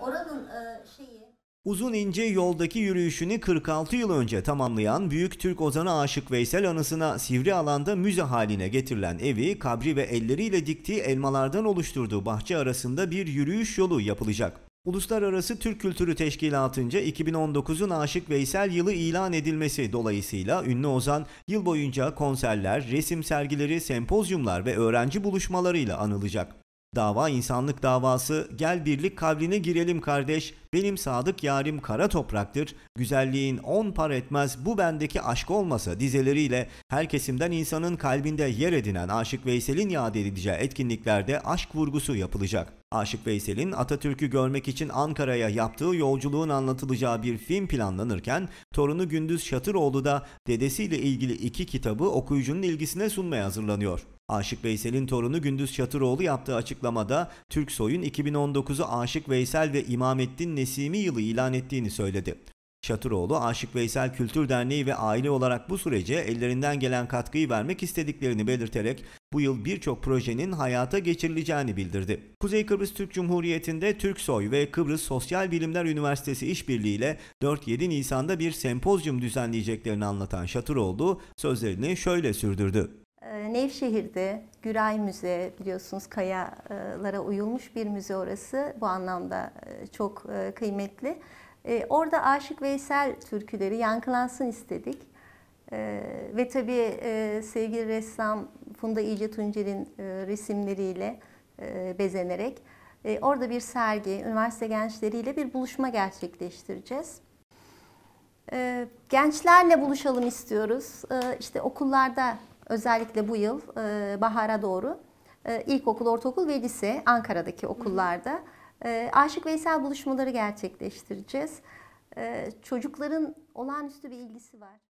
Oranın e, şeyi... Uzun ince yoldaki yürüyüşünü 46 yıl önce tamamlayan Büyük Türk ozanı Aşık Veysel anısına sivri alanda müze haline getirilen evi kabri ve elleriyle diktiği elmalardan oluşturduğu bahçe arasında bir yürüyüş yolu yapılacak. Uluslararası Türk Kültürü Teşkilatı'nca 2019'un Aşık Veysel yılı ilan edilmesi dolayısıyla ünlü Ozan yıl boyunca konserler, resim sergileri, sempozyumlar ve öğrenci buluşmalarıyla anılacak. Dava insanlık davası gel birlik kavline girelim kardeş benim sadık yarim kara topraktır güzelliğin on par etmez bu bendeki aşk olmasa dizeleriyle her kesimden insanın kalbinde yer edinen Aşık Veysel'in yad edileceği etkinliklerde aşk vurgusu yapılacak. Aşık Veysel'in Atatürk'ü görmek için Ankara'ya yaptığı yolculuğun anlatılacağı bir film planlanırken torunu Gündüz Şatıroğlu da dedesiyle ilgili iki kitabı okuyucunun ilgisine sunmaya hazırlanıyor. Aşık Veysel'in torunu Gündüz Çatıroğlu yaptığı açıklamada Türk Soy'un 2019'u Aşık Veysel ve İmamettin Nesimi yılı ilan ettiğini söyledi. Şatıroğlu, Aşık Veysel Kültür Derneği ve aile olarak bu sürece ellerinden gelen katkıyı vermek istediklerini belirterek bu yıl birçok projenin hayata geçirileceğini bildirdi. Kuzey Kıbrıs Türk Cumhuriyeti'nde Türksoy ve Kıbrıs Sosyal Bilimler Üniversitesi işbirliğiyle 4-7 Nisan'da bir sempozyum düzenleyeceklerini anlatan Şatıroğlu sözlerini şöyle sürdürdü. Ee, Nevşehir'de Güray Müze biliyorsunuz kayalara uyulmuş bir müze orası. Bu anlamda e, çok e, kıymetli. E, orada Aşık Veysel türküleri yankılansın istedik. E, ve tabii e, sevgili ressam Funda İyice Tuncer'in e, resimleriyle e, bezenerek e, orada bir sergi, üniversite gençleriyle bir buluşma gerçekleştireceğiz. E, gençlerle buluşalım istiyoruz. E, işte okullarda özellikle bu yıl e, bahara doğru e, ilkokul, ortaokul ve lise Ankara'daki okullarda... Hı e, Aşık Veysel buluşmaları gerçekleştireceğiz. E, çocukların olağanüstü bir ilgisi var.